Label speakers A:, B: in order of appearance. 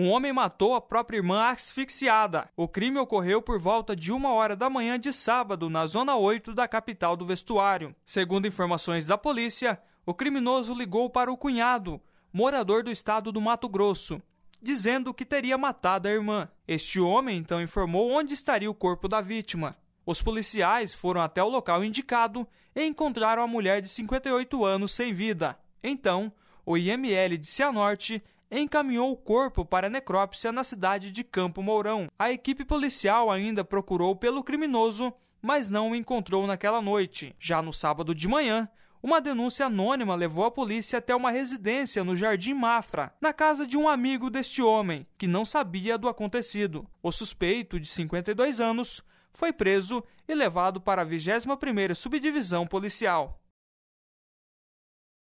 A: Um homem matou a própria irmã asfixiada. O crime ocorreu por volta de uma hora da manhã de sábado, na zona 8 da capital do vestuário. Segundo informações da polícia, o criminoso ligou para o cunhado, morador do estado do Mato Grosso, dizendo que teria matado a irmã. Este homem então informou onde estaria o corpo da vítima. Os policiais foram até o local indicado e encontraram a mulher de 58 anos sem vida. Então, o IML de Cianorte encaminhou o corpo para necrópsia na cidade de Campo Mourão. A equipe policial ainda procurou pelo criminoso, mas não o encontrou naquela noite. Já no sábado de manhã, uma denúncia anônima levou a polícia até uma residência no Jardim Mafra, na casa de um amigo deste homem, que não sabia do acontecido. O suspeito, de 52 anos, foi preso e levado para a 21ª Subdivisão Policial.